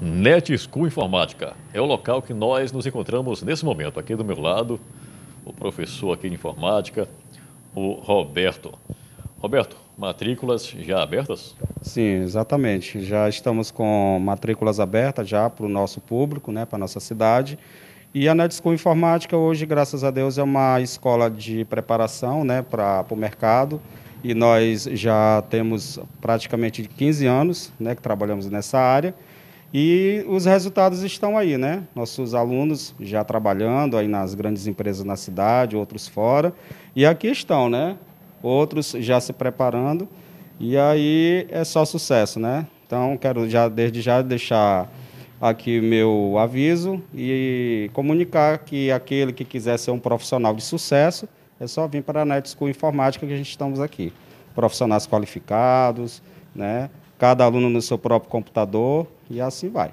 NetSchool Informática. É o local que nós nos encontramos nesse momento. Aqui do meu lado, o professor aqui de informática, o Roberto. Roberto, matrículas já abertas? Sim, exatamente. Já estamos com matrículas abertas já para o nosso público, né, para a nossa cidade. E a NetSchool Informática hoje, graças a Deus, é uma escola de preparação né, para o mercado. E nós já temos praticamente 15 anos né, que trabalhamos nessa área. E os resultados estão aí, né? Nossos alunos já trabalhando aí nas grandes empresas na cidade, outros fora. E aqui estão, né? Outros já se preparando. E aí é só sucesso, né? Então quero já desde já deixar aqui meu aviso e comunicar que aquele que quiser ser um profissional de sucesso é só vir para a Net School Informática que a gente estamos aqui. Profissionais qualificados, né? cada aluno no seu próprio computador e assim vai.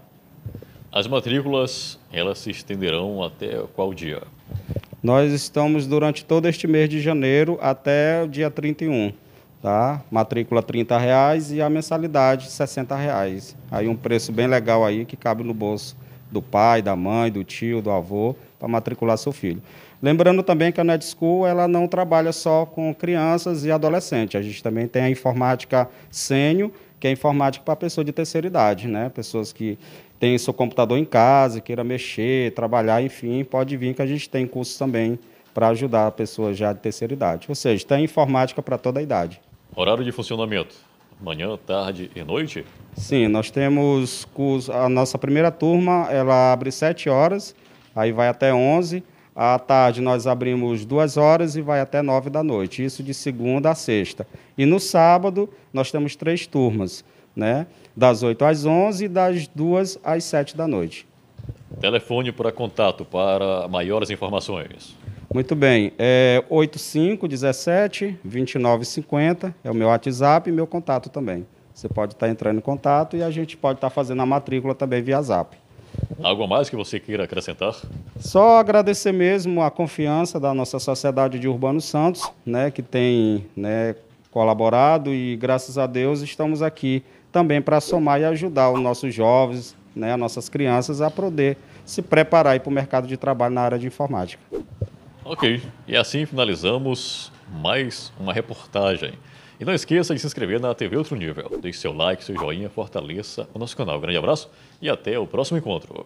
As matrículas, elas se estenderão até qual dia? Nós estamos durante todo este mês de janeiro até o dia 31, tá? Matrícula R$ reais e a mensalidade R$ reais. Aí um preço bem legal aí que cabe no bolso do pai, da mãe, do tio, do avô, para matricular seu filho. Lembrando também que a NetSchool ela não trabalha só com crianças e adolescentes. A gente também tem a informática sênior que é informática para pessoa de terceira idade, né? Pessoas que têm seu computador em casa, queira mexer, trabalhar, enfim, pode vir que a gente tem cursos também para ajudar pessoas já de terceira idade. Ou seja, tem informática para toda a idade. Horário de funcionamento? Manhã, tarde e noite? Sim, nós temos curso, a nossa primeira turma, ela abre 7 horas, aí vai até 11 horas à tarde nós abrimos duas horas e vai até nove da noite, isso de segunda a sexta. E no sábado nós temos três turmas, né? Das oito às onze, e das duas às sete da noite. Telefone para contato para maiores informações. Muito bem, é 8517 2950 é o meu WhatsApp e meu contato também. Você pode estar entrando em contato e a gente pode estar fazendo a matrícula também via Zap. Algo mais que você queira acrescentar? Só agradecer mesmo a confiança da nossa Sociedade de Urbano Santos, né, que tem né, colaborado e, graças a Deus, estamos aqui também para somar e ajudar os nossos jovens, né, as nossas crianças a poder se preparar para o mercado de trabalho na área de informática. Ok, e assim finalizamos mais uma reportagem. E não esqueça de se inscrever na TV Outro Nível. Deixe seu like, seu joinha, fortaleça o nosso canal. Grande abraço e até o próximo encontro.